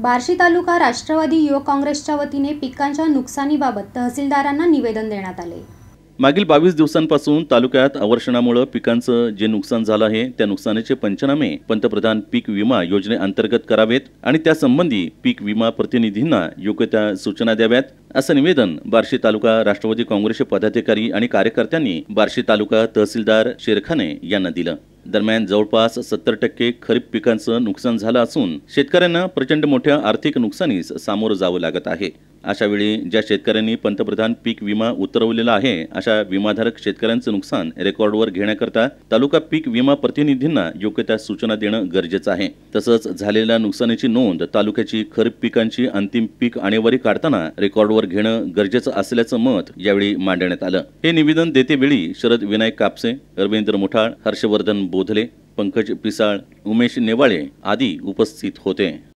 बार्शी तालुका राष्ट्रवादी युवक काँग्रेसच्या वतीने पिकांच्या नुकसानीबाबत तहसीलदारांना निवेदन देण्यात आले मागील बावीस दिवसांपासून तालुक्यात अवर्षणामुळे पिकांचं जे नुकसान झालं आहे त्या नुकसानीचे पंचनामे पंतप्रधान पीक विमा योजनेअंतर्गत करावेत आणि त्यासंबंधी पीक विमा प्रतिनिधींना योग्य त्या सूचना द्याव्यात असं निवेदन बार्शी तालुका राष्ट्रवादी काँग्रेसचे पदाधिकारी आणि कार्यकर्त्यांनी बार्शी तालुका तहसीलदार शेरखाने यांना दिलं दरम्यान जवळपास सत्तर टक्के खरीप पिकांचं नुकसान झालं असून शेतकऱ्यांना प्रचंड मोठ्या आर्थिक नुकसानीस सामोरं जावं लागत आहे अशावेळी ज्या शेतकऱ्यांनी पंतप्रधान पीक विमा उतरवलेला आहे अशा विमाधारक शेतकऱ्यांचं नुकसान रेकॉर्डवर घेण्याकरता तालुका पीक विमा प्रतिनिधींना योग्य त्या सूचना देणं गरजेचं आहे तसंच झालेल्या नुकसानीची नोंद तालुक्याची खरीप पिकांची अंतिम पीक आणेवारी काढताना रेकॉर्डवर घेणं गरजेचं असल्याचं मत यावेळी मांडण्यात आलं हे निवेदन देतेवेळी शरद विनायक कापसे रवींद्र मुठाळ हर्षवर्धन बोधले पंकज पिसाळ उमेश नेवाळे आदी उपस्थित होते